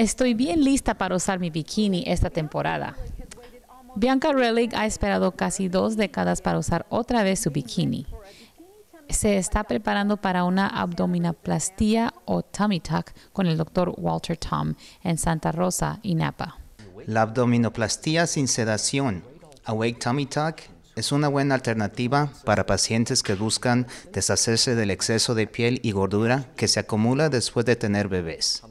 Estoy bien lista para usar mi bikini esta temporada. Bianca Relic ha esperado casi dos décadas para usar otra vez su bikini. Se está preparando para una abdominoplastía o tummy tuck con el doctor Walter Tom en Santa Rosa y Napa. La abdominoplastía sin sedación, Awake Tummy Tuck, es una buena alternativa para pacientes que buscan deshacerse del exceso de piel y gordura que se acumula después de tener bebés.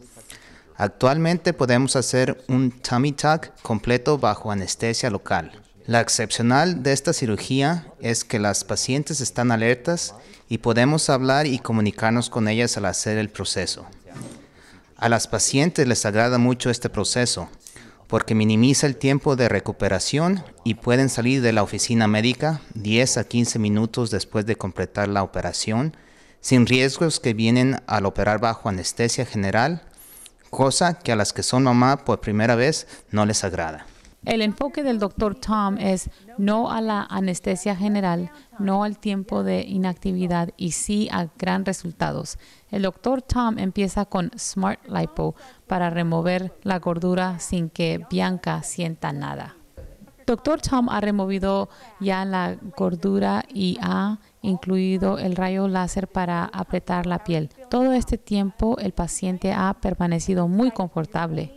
Actualmente podemos hacer un tummy tuck completo bajo anestesia local. La excepcional de esta cirugía es que las pacientes están alertas y podemos hablar y comunicarnos con ellas al hacer el proceso. A las pacientes les agrada mucho este proceso porque minimiza el tiempo de recuperación y pueden salir de la oficina médica 10 a 15 minutos después de completar la operación sin riesgos que vienen al operar bajo anestesia general cosa que a las que son mamá por primera vez no les agrada. El enfoque del doctor Tom es no a la anestesia general, no al tiempo de inactividad y sí a gran resultados. El doctor Tom empieza con Smart Lipo para remover la gordura sin que Bianca sienta nada. Doctor Tom ha removido ya la gordura y ha incluido el rayo láser para apretar la piel. Todo este tiempo el paciente ha permanecido muy confortable.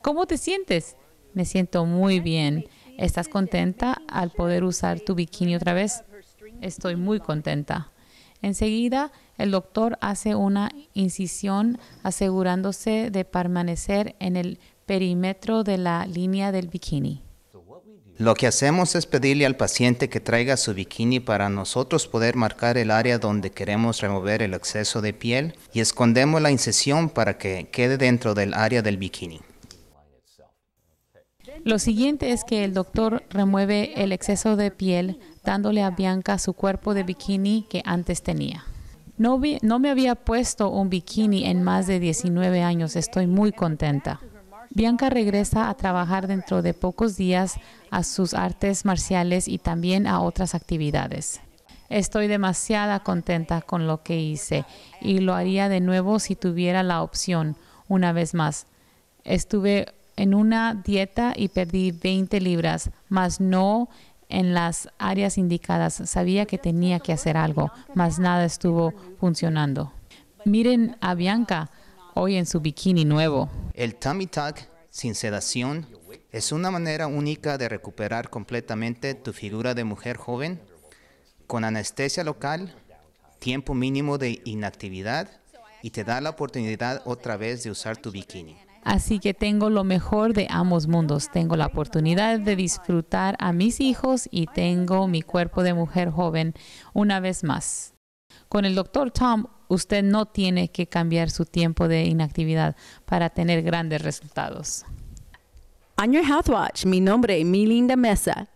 ¿Cómo te sientes? Me siento muy bien. ¿Estás contenta al poder usar tu bikini otra vez? Estoy muy contenta. Enseguida, el doctor hace una incisión asegurándose de permanecer en el perímetro de la línea del bikini. Lo que hacemos es pedirle al paciente que traiga su bikini para nosotros poder marcar el área donde queremos remover el exceso de piel y escondemos la incisión para que quede dentro del área del bikini. Lo siguiente es que el doctor remueve el exceso de piel dándole a Bianca su cuerpo de bikini que antes tenía. No, no me había puesto un bikini en más de 19 años, estoy muy contenta. Bianca regresa a trabajar dentro de pocos días a sus artes marciales y también a otras actividades. Estoy demasiado contenta con lo que hice y lo haría de nuevo si tuviera la opción. Una vez más, estuve en una dieta y perdí 20 libras, mas no en las áreas indicadas. Sabía que tenía que hacer algo, mas nada estuvo funcionando. Miren a Bianca hoy en su bikini nuevo. El tummy tuck sin sedación es una manera única de recuperar completamente tu figura de mujer joven con anestesia local, tiempo mínimo de inactividad y te da la oportunidad otra vez de usar tu bikini. Así que tengo lo mejor de ambos mundos. Tengo la oportunidad de disfrutar a mis hijos y tengo mi cuerpo de mujer joven una vez más. Con el doctor Tom usted no tiene que cambiar su tiempo de inactividad para tener grandes resultados. On Your Health Watch, mi nombre es Milinda Mesa